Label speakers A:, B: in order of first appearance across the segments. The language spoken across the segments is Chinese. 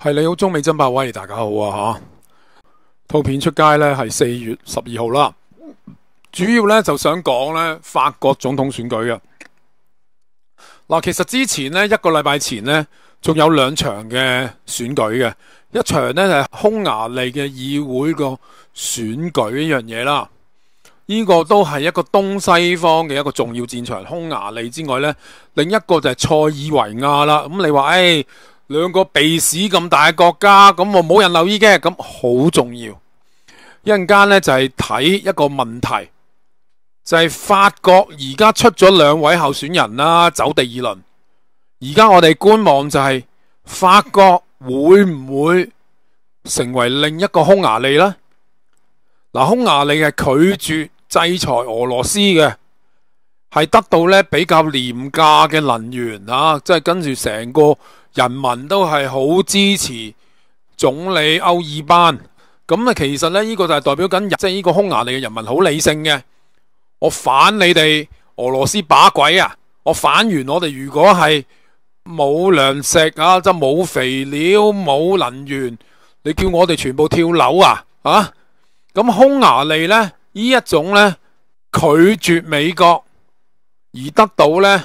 A: 系你好，中美争霸威，大家好啊吓。套片出街呢系四月十二号啦。主要呢就想讲呢法国总统选举嘅嗱，其实之前呢一个礼拜前呢，仲有两场嘅选举嘅，一场呢系匈牙利嘅议会个选举呢样嘢啦。呢个都系一个东西方嘅一个重要战场。匈牙利之外呢，另一个就系塞尔维亚啦。咁你话诶？两个鼻屎咁大嘅国家，咁我冇人留意嘅，咁好重要。一阵间咧就系睇一个问题，就系法国而家出咗两位候选人啦，走第二轮。而家我哋观望就系法国会唔会成为另一个匈牙利呢？嗱，匈牙利系拒绝制裁俄罗斯嘅，系得到咧比较廉价嘅能源啊，即系跟住成个。人民都系好支持总理欧尔班，咁啊，其实咧呢个就系代表紧，即系呢个匈牙利嘅人民好理性嘅。我反你哋俄罗斯把鬼啊！我反完我哋，如果系冇粮食啊，即系冇肥料、冇能源，你叫我哋全部跳楼啊？啊！咁匈牙利呢，呢一种呢，拒绝美国而得到呢。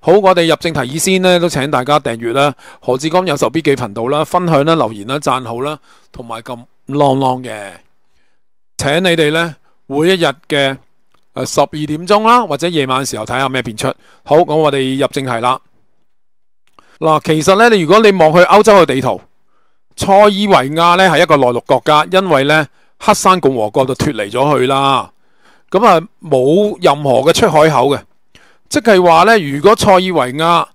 A: 好，我哋入正题先咧，都请大家订阅啦，何志刚有候，必记频道啦，分享啦，留言啦，赞好啦，同埋咁浪浪嘅，请你哋呢，每一日嘅十二点钟啦，或者夜晚时候睇下咩变出。好，咁我哋入正题啦。嗱，其实呢，你如果你望去欧洲嘅地图，塞尔维亚呢系一个内陆国家，因为呢黑山共和国就脱离咗去啦，咁啊冇任何嘅出海口嘅。即系话咧，如果塞尔维亚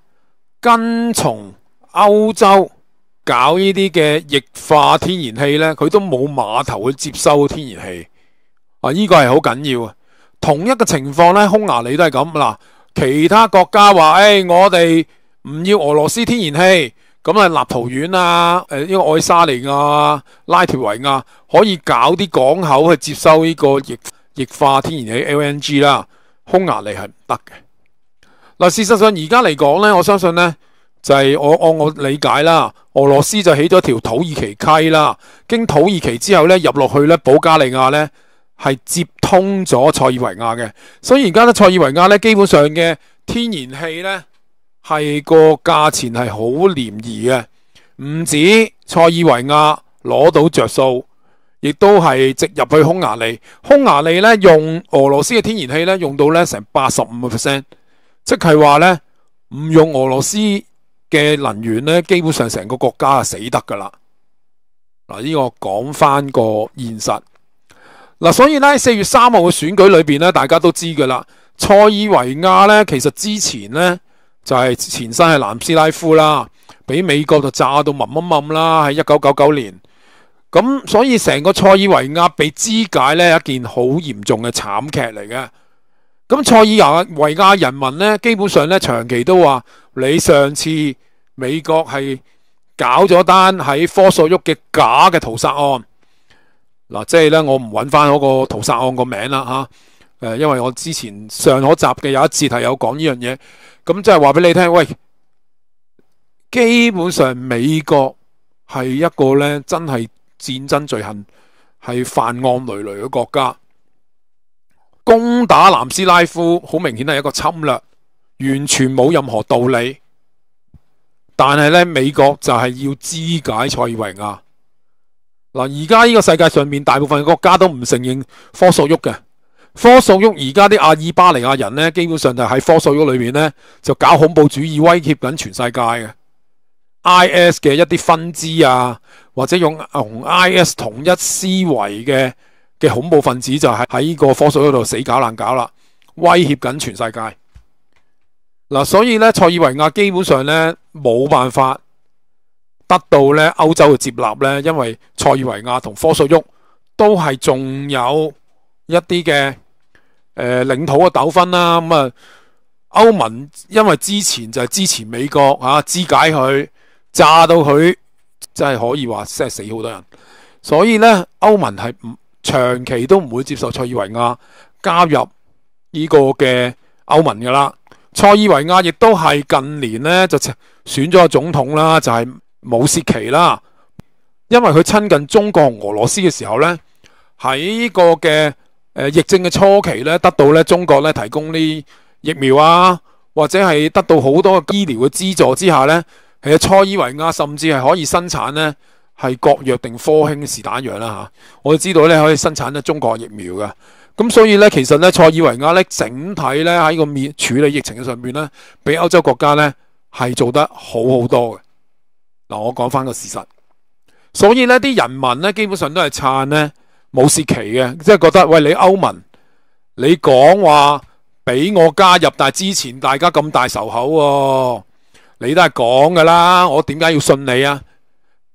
A: 跟从欧洲搞呢啲嘅液化天然气呢，佢都冇码头去接收天然气啊！呢个系好紧要。啊！同一个情况呢，匈牙利都系咁嗱。其他国家话：诶，我哋唔要俄罗斯天然气咁啊，立陶宛啊，诶呢个爱沙尼亚、拉脱维亚可以搞啲港口去接收呢个液液化天然气 LNG 啦。匈牙利系唔得嘅。嗱，事实上而家嚟讲呢，我相信呢，就系我按我理解啦。俄罗斯就起咗条土耳其溪啦，经土耳其之后呢，入落去呢，保加利亚呢，系接通咗塞尔维亚嘅，所以而家呢，塞尔维亚呢，基本上嘅天然气呢，系个价钱系好廉宜嘅，唔止塞尔维亚攞到着数，亦都系直入去匈牙利，匈牙利咧用俄罗斯嘅天然气咧用到咧成八十五个 percent。即系话咧，唔用俄罗斯嘅能源咧，基本上成个国家啊死得噶啦。嗱，呢个讲翻个现实。嗱，所以咧，四月三号嘅选举里边咧，大家都知噶啦。塞尔维亚咧，其实之前咧就系前身系南斯拉夫啦，俾美国就炸到冧冧啦，喺一九九九年。咁所以成个塞尔维亚被肢解咧，一件好严重嘅惨剧嚟嘅。咁塞爾維亞人民咧，基本上咧長期都話：你上次美國係搞咗單喺科索沃嘅假嘅屠殺案嗱，即係咧我唔揾翻嗰個屠殺案個名啦吓，诶，因為我之前上嗰集嘅有一节題有講呢樣嘢，咁即係話俾你聽，喂，基本上美國係一個咧真係戰爭罪行係犯案累累嘅國家。攻打南斯拉夫好明显系一个侵略，完全冇任何道理。但系咧，美国就系要肢解塞尔维亚。嗱，而家呢个世界上面大部分国家都唔承认科索沃嘅。科索沃而家啲阿尔巴尼亚人咧，基本上就喺科索沃里面咧就搞恐怖主义，威胁紧全世界嘅 IS 嘅一啲分支啊，或者用同 IS 同一思维嘅。嘅恐怖分子就喺喺個科索沃度死搞烂搞啦，威脅緊全世界嗱，所以咧，塞爾維亞基本上咧冇辦法得到咧歐洲嘅接納咧，因為塞爾維亞同科索沃都係仲有一啲嘅诶領土嘅糾紛啦。咁啊，歐盟因為之前就係支持美國啊，肢解佢炸到佢，真係可以話即系死好多人，所以咧歐盟係唔。長期都唔會接受塞爾維亞加入呢個嘅歐盟㗎啦。塞爾維亞亦都係近年咧就選咗個總統啦，就係武斯奇啦。因為佢親近中國、俄羅斯嘅時候咧，喺呢個嘅誒疫症嘅初期咧，得到咧中國咧提供呢疫苗啊，或者係得到好多醫療嘅資助之下咧，其实塞爾維亞甚至係可以生產咧。系國药定科興是打樣啦吓。我哋知道咧可以生產咧中國疫苗嘅，咁所以咧其實咧塞爾維亞咧整體咧喺個面處理疫情嘅上面咧，比歐洲國家咧係做得好好多嘅。嗱，我講翻個事實，所以咧啲人民咧基本上都係撐咧冇士奇嘅，即係覺得喂你歐盟，你講話俾我加入，但係之前大家咁大仇口喎，你都係講噶啦，我點解要信你啊？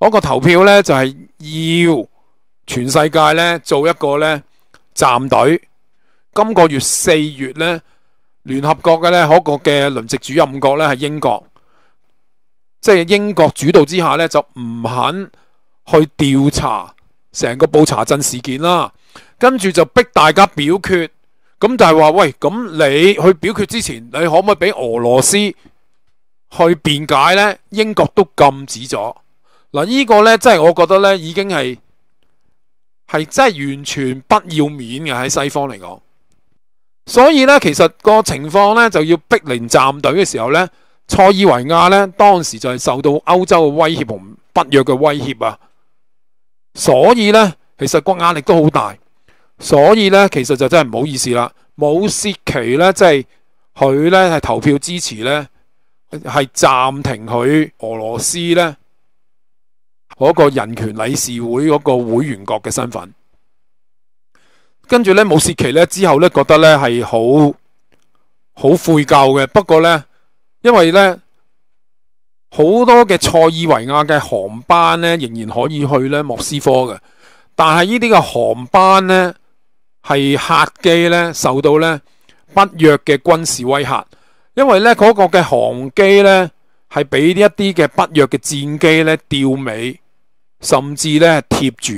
A: 嗰個投票呢，就係要全世界呢做一個呢站隊。今個月四月呢，聯合國嘅呢嗰個嘅轮值主任國呢係英國，即系英國主導之下呢，就唔肯去調查成個布查镇事件啦。跟住就逼大家表決，咁就係話喂，咁你去表決之前，你可唔可以俾俄羅斯去辯解呢？英國都禁止咗。嗱，呢个呢，真系我觉得呢已经系系真系完全不要面嘅喺西方嚟讲。所以呢，其实个情况呢，就要逼令站队嘅时候呢，塞尔维亚呢，当时就系受到欧洲嘅威胁同北约嘅威胁啊。所以呢，其实个压力都好大。所以呢，其实就真系唔好意思啦，冇泄气呢，即系佢呢系投票支持呢，系暂停佢俄罗斯呢。嗰個人權理事會嗰個會員國嘅身份，跟住咧，冇斯奇咧之後咧覺得咧係好好悔疚嘅。不過咧，因為咧好多嘅塞爾維亞嘅航班咧仍然可以去咧莫斯科嘅，但係呢啲嘅航班咧係客機咧受到咧不約嘅軍事威嚇，因為咧嗰個嘅航機咧係俾一啲嘅不約嘅戰機咧吊尾。甚至咧贴住，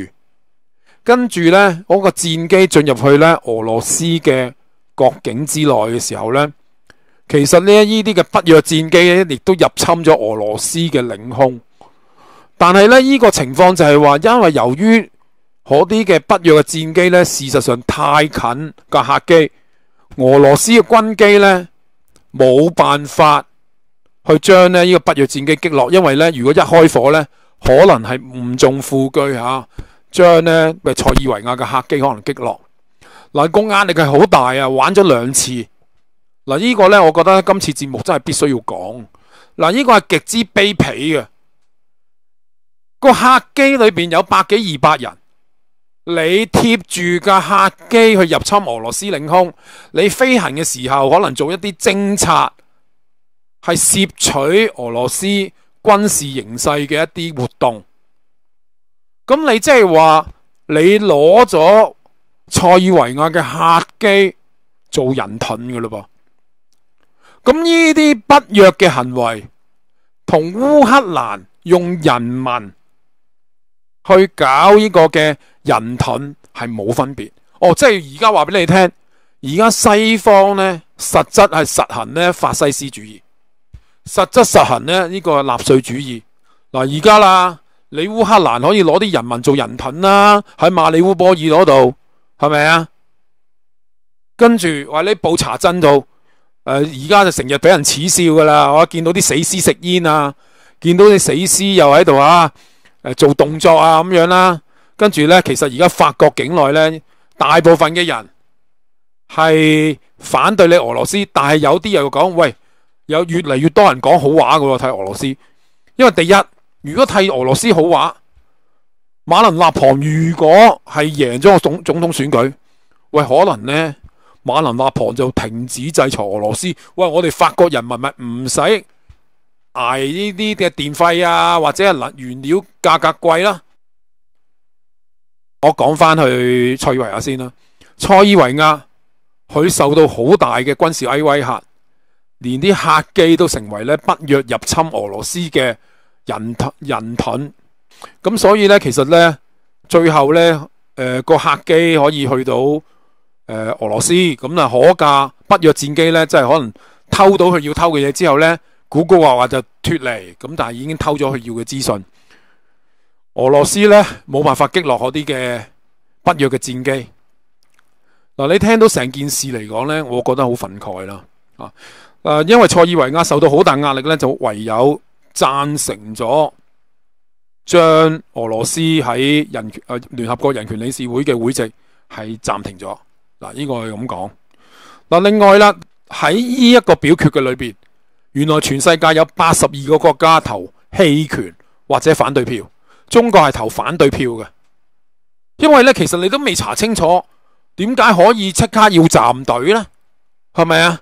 A: 跟住咧嗰个战机进入去咧俄罗斯嘅国境之内嘅时候咧，其实呢呢啲嘅北约战机咧，亦都入侵咗俄罗斯嘅领空。但系咧呢个情况就系话，因为由于嗰啲嘅北约嘅战机咧，事实上太近架客机，俄罗斯嘅军机咧冇办法去将咧呢个北约战机击落，因为咧如果一开火咧。可能系唔中富居吓，将呢咪塞尔维亚嘅客机可能击落。嗱，个压力系好大啊！玩咗两次，嗱，呢个呢，我觉得今次节目真系必须要讲。嗱，呢个系极之卑鄙嘅。个客机里边有百几二百人，你贴住架客机去入侵俄罗斯领空，你飞行嘅时候可能做一啲侦察，系摄取俄罗斯。军事形势嘅一啲活动，咁你即系话你攞咗塞尔维亚嘅客机做人盾噶啦噃，咁呢啲不约嘅行为同乌克兰用人民去搞呢个嘅人盾系冇分别，哦，即系而家话俾你听，而家西方呢，实质系实行呢法西斯主义。实质实行咧，呢个纳粹主义。嗱，而家啦，你乌克兰可以攞啲人民做人品啦，喺马里乌波尔嗰度，系咪啊？跟住话你布查真做，诶，而家就成日俾人耻笑噶啦。我见到啲死尸食烟啊，见到啲死尸又喺度啊，诶，做动作啊咁样啦。跟住呢，其实而家法国境内呢，大部分嘅人系反对你俄罗斯，但系有啲又讲喂。有越嚟越多人讲好话嘅，睇俄罗斯，因为第一，如果替俄罗斯好话，马林纳旁如果系赢咗个总总统选举，喂，可能呢马林纳旁就停止制裁俄罗斯，喂，我哋法国人民咪唔使挨呢啲嘅电费啊，或者系能原料价格贵啦。我讲翻去塞尔维亚先啦，塞尔维亚佢受到好大嘅军事威吓。连啲客机都成为咧北约入侵俄罗斯嘅人盾人盾，咁所以咧其实咧最后咧诶个客机可以去到诶俄罗斯，咁啊可架北约战机咧，即系可能偷到佢要偷嘅嘢之后咧，古古话话就脱离，咁但系已经偷咗佢要嘅资讯。俄罗斯咧冇办法击落嗰啲嘅北约嘅战机。嗱，你听到成件事嚟讲咧，我觉得好愤慨啦啊！诶，因为塞尔维亚受到好大压力咧，就唯有赞成咗将俄罗斯喺人权诶联合国人权理事会嘅会籍系暂停咗。嗱，依个系咁讲。嗱，另外啦，喺呢一个表决嘅里边，原来全世界有八十二个国家投弃权或者反对票，中国系投反对票嘅。因为咧，其实你都未查清楚点解可以即刻要站队咧，系咪啊？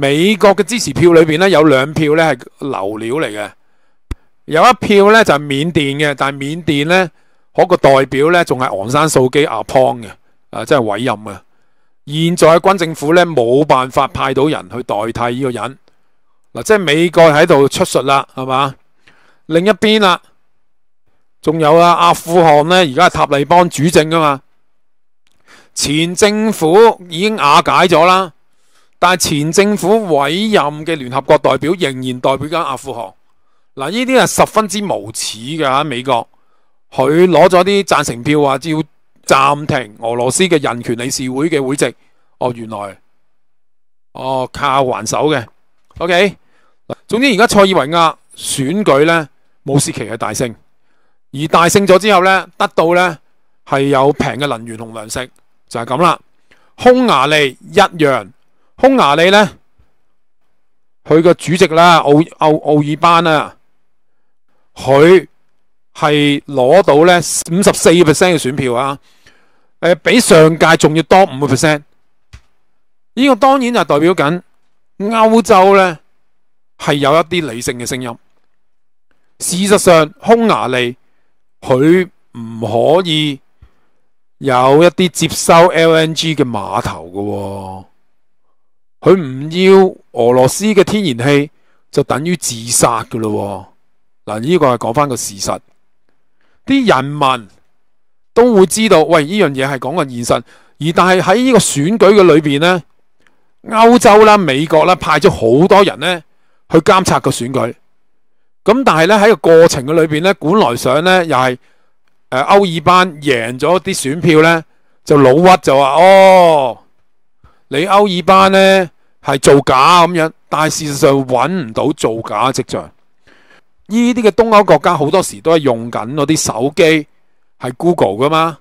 A: 美國嘅支持票裏边咧有兩票咧係流料嚟嘅，有一票咧就係緬甸嘅，但係緬甸咧嗰個代表咧仲係昂山素姬阿邦嘅，啊即係委任啊，現在軍政府咧冇辦法派到人去代替呢個人，嗱即係美國喺度出述啦，係嘛？另一邊啦，仲有啊阿富汗咧，而家係塔利班主政啊嘛，前政府已經瓦解咗啦。但系前政府委任嘅聯合國代表仍然代表緊阿富汗嗱，呢啲係十分之無恥嘅美國佢攞咗啲贊成票話要暫停俄羅斯嘅人權理事會嘅會席哦，原來哦靠還手嘅。O K 總之而家塞爾維亞選舉呢，冇斯奇系大勝，而大勝咗之後呢，得到呢係有平嘅能源同糧食就係咁啦。匈牙利一樣。匈牙利咧，佢个主席啦奥奥奥尔班啊，佢系攞到咧五十四 percent 嘅选票啊，诶，比上届仲要多五个 percent。呢个当然就代表紧欧洲咧系有一啲理性嘅声音。事实上，匈牙利佢唔可以有一啲接收 LNG 嘅码头噶。佢唔要俄罗斯嘅天然气，就等于自杀噶咯。嗱，呢个系讲翻个事实，啲人民都会知道。喂，呢样嘢系讲个现实。而但系喺呢个选举嘅里边呢，欧洲啦、美国啦派咗好多人呢去监察个选举。咁但系呢，喺个过程嘅里边呢，本来想呢又系诶，欧尔班赢咗啲选票呢，就老屈就话哦。你歐爾班呢係造假咁樣，但係事實上揾唔到造假嘅跡象。呢啲嘅東歐國家好多時都係用緊嗰啲手機係 Google 噶嘛，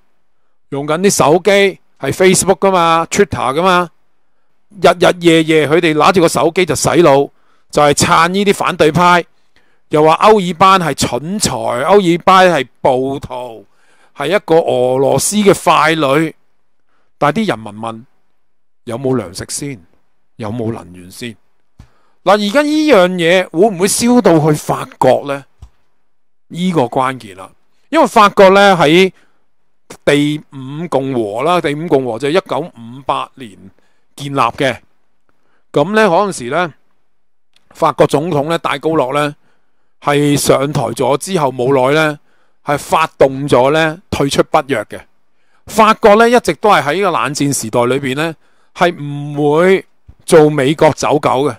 A: 用緊啲手機係 Facebook 噶嘛、Twitter 噶嘛，日日夜夜佢哋拿住個手機就洗腦，就係撐呢啲反對派，又話歐爾班係蠢才，歐爾班係暴徒，係一個俄羅斯嘅傀儡。但系啲人民問。有冇粮食先？有冇能源先？嗱，而家呢样嘢会唔会烧到去法国呢？呢个关键啦，因为法国呢喺第五共和啦，第五共和就系一九五八年建立嘅。咁呢嗰阵时咧，法国总统咧戴高乐呢系上台咗之后冇耐呢，系发动咗呢退出北约嘅。法国呢一直都系喺呢个冷战时代里边呢。系唔会做美国走狗嘅，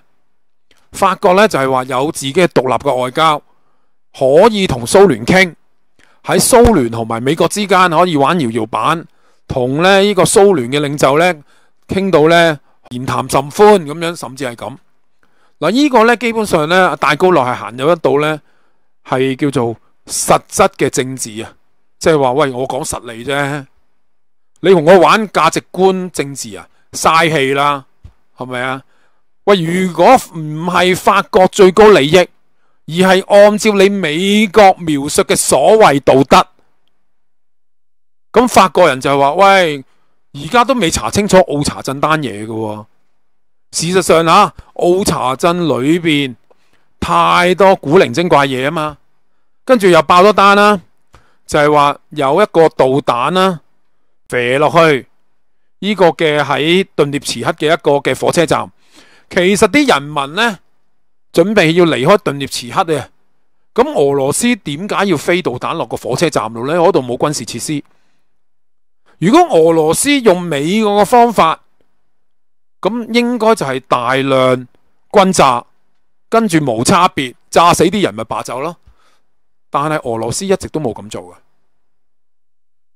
A: 法国呢，就系话有自己嘅独立嘅外交，可以同苏联倾，喺苏联同埋美国之间可以玩摇摇板，同咧呢个苏联嘅领袖呢倾到呢言谈甚欢咁样，甚至系咁。嗱呢个呢，基本上呢，大高乐系行有一道呢，系叫做实质嘅政治啊，即系话喂，我讲实理啫，你同我玩价值观政治啊？嘥气啦，系咪啊？喂，如果唔系法国最高利益，而系按照你美国描述嘅所谓道德，咁法国人就话：喂，而家都未查清楚奥查镇单嘢嘅。事实上吓，奥查镇里边太多古灵精怪嘢啊嘛，跟住又爆咗单啦，就系话有一个导弹啦，射落去。呢个嘅喺顿涅茨克嘅一个嘅火车站，其实啲人民呢，准备要离开顿涅茨克啊。咁俄罗斯点解要飞导弹落个火车站度呢？嗰度冇军事设施。如果俄罗斯用美国嘅方法，咁应该就系大量军炸，跟住无差别炸死啲人咪罢走咯。但系俄罗斯一直都冇咁做嘅。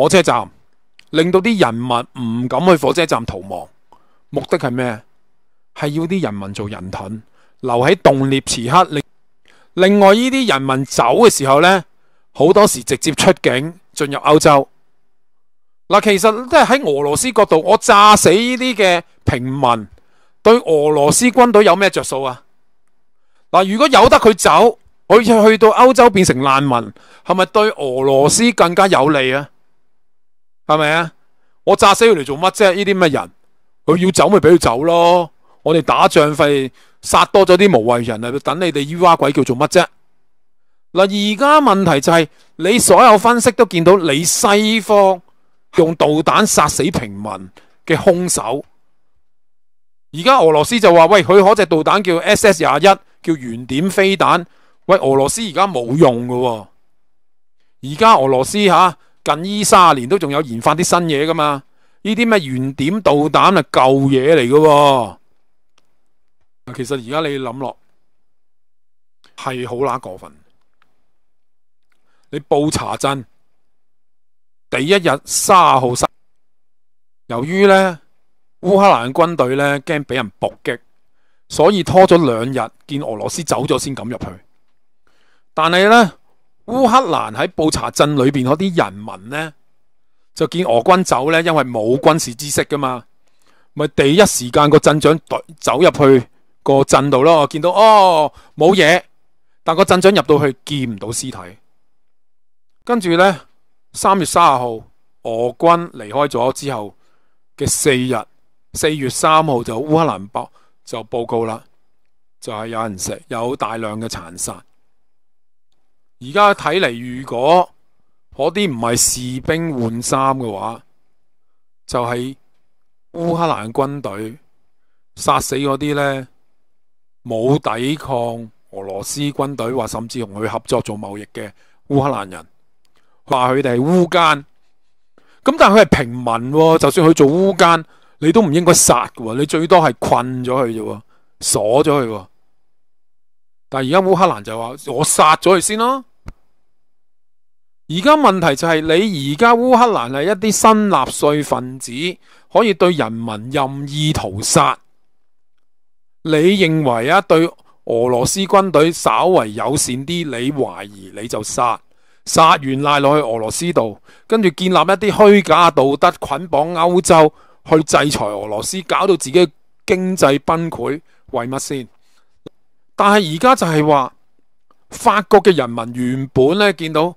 A: 火车站令到啲人民唔敢去火车站逃亡，目的系咩？系要啲人民做人盾，留喺冻裂时刻。另另外呢啲人民走嘅时候呢，好多时直接出境进入欧洲嗱。其实即系喺俄罗斯角度，我炸死呢啲嘅平民，对俄罗斯军队有咩着数啊？嗱，如果有得佢走，佢去到欧洲变成难民，系咪对俄罗斯更加有利啊？系咪啊？我炸死佢嚟做乜啫？呢啲咩人，佢要走咪俾佢走咯。我哋打仗费杀多咗啲无谓人啊！等你哋 U 瓦鬼叫做乜啫？嗱，而家问题就系你所有分析都见到，你西方用导弹杀死平民嘅凶手，而家俄罗斯就话喂，佢嗰只导弹叫 S S 廿一，叫圆点飞弹，喂，俄罗斯而家冇用噶，而家俄罗斯吓。近依卅年都仲有研发啲新嘢噶嘛？呢啲咩原点导弹啊，旧嘢嚟噶。其实而家你谂落系好乸过分。你布查镇第一日卅号杀，由于咧乌克兰军队咧惊俾人伏击，所以拖咗两日见俄罗斯走咗先敢入去。但系咧。乌克兰喺布查镇里边嗰啲人民呢，就见俄军走呢，因为冇军事知识噶嘛，咪第一时间个镇长走入去个镇度咯，见到哦冇嘢，但个镇长入到去见唔到尸体，跟住呢，三月三十号俄军离开咗之后嘅四日，四月三号就乌克兰报就报告啦，就系有人食有大量嘅残杀。而家睇嚟，如果嗰啲唔系士兵换衫嘅话，就系乌克兰军队杀死嗰啲呢冇抵抗俄罗斯军队，或甚至同佢合作做贸易嘅乌克兰人，话佢哋系乌奸。咁但系佢系平民，就算佢做乌奸，你都唔应该杀嘅，你最多系困咗佢啫，锁 咗佢。但系而家乌克兰就话我杀咗佢先咯。而家問題就係你而家烏克蘭係一啲新納粹分子可以對人民任意屠殺。你認為啊，對俄羅斯軍隊稍為友善啲，你懷疑你就殺殺完赖落去俄羅斯度，跟住建立一啲虛假道德捆綁歐洲去制裁俄羅斯，搞到自己經濟崩潰為乜先？但係而家就係話法國嘅人民原本咧見到。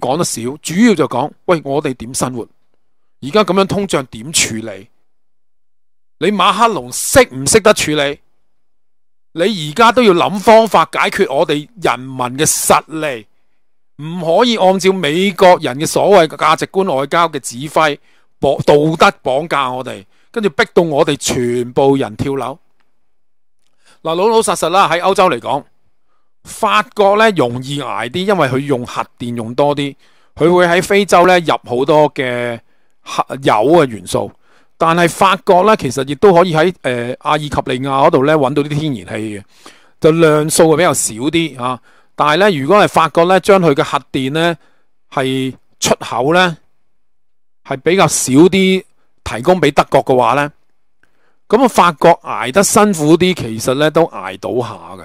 A: 讲得少，主要就讲喂，我哋点生活？而家咁样通胀点处理？你马克龙识唔识得处理？你而家都要谂方法解决我哋人民嘅实力，唔可以按照美国人嘅所谓价值观外交嘅指挥，绑道德绑架我哋，跟住逼到我哋全部人跳楼。嗱，老老实实啦，喺欧洲嚟讲。法國咧容易捱啲，因為佢用核電用多啲，佢會喺非洲咧入好多嘅核油嘅元素。但係法國咧其實亦都可以喺誒阿爾及利亞嗰度咧揾到啲天然氣嘅，就量數会比較少啲啊。但係咧，如果係法國咧將佢嘅核電咧系出口咧係比較少啲提供俾德國嘅話咧，咁啊法國捱得辛苦啲，其實咧都捱到下嘅。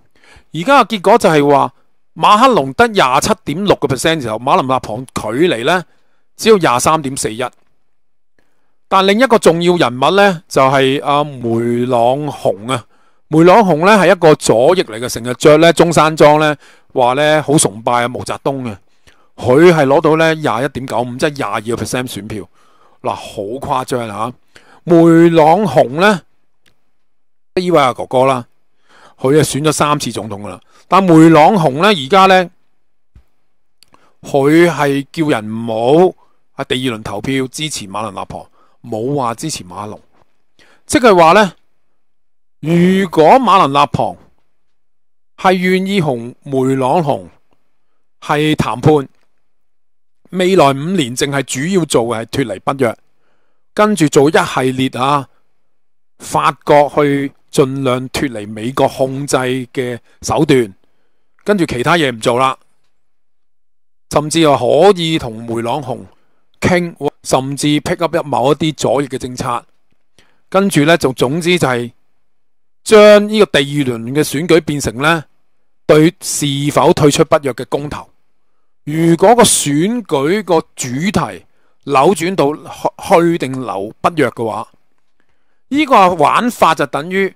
A: 而家嘅结果就系话，马克龙得廿七点六个 percent 时候，马林纳旁距离呢只有廿三点四一。但另一个重要人物呢，就系阿梅朗雄啊，梅朗雄呢系一个左翼嚟嘅，成日着呢中山装呢，话呢好崇拜啊毛泽东嘅。佢系攞到呢廿一点九五，即系廿二个 percent 选票，嗱好夸张吓。梅朗雄呢，呢位阿哥哥啦。佢啊選咗三次總統噶啦，但梅朗雄咧而家咧，佢系叫人唔好啊第二輪投票支持馬伦納婆，冇話支持馬龍，即係話咧，如果馬伦納婆係願意同梅朗雄係談判，未來五年淨係主要做嘅係脱離不約，跟住做一系列啊法国去。尽量脱离美国控制嘅手段，跟住其他嘢唔做啦，甚至话可以同梅朗雄倾，甚至 pick up 一某一啲左翼嘅政策，跟住呢，就总之就系将呢个第二轮嘅选举变成呢对是否退出北约嘅公投。如果个选举个主题扭转到去去定留北约嘅话，呢个玩法就等于。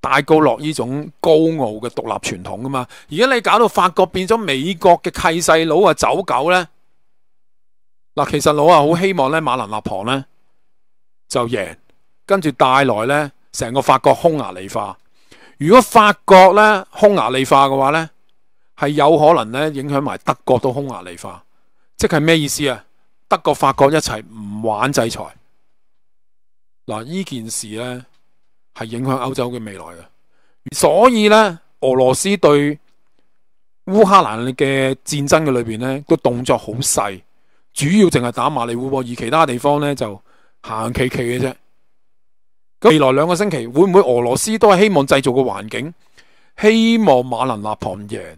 A: 大高落呢种高傲嘅独立传统噶嘛，而家你搞到法国变咗美国嘅契细佬啊走狗咧，嗱其实老啊好希望咧马兰纳旁咧就赢，跟住带来咧成个法国匈牙利化。如果法国咧匈牙利化嘅话咧，系有可能咧影响埋德国都匈牙利化。即系咩意思啊？德国、法国一齐唔玩制裁，嗱呢件事咧。系影響歐洲嘅未來嘅，所以呢，俄羅斯對烏克蘭嘅戰爭嘅裏边呢都動作好細，主要淨係打馬乌波，而其他地方呢就行行企企嘅啫。咁未來兩個星期會唔會俄羅斯都係希望製造個環境，希望馬林納旁贏，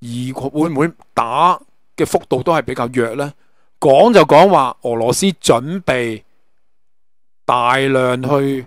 A: 而會唔會打嘅幅度都係比較弱呢？講就講話俄羅斯準備大量去。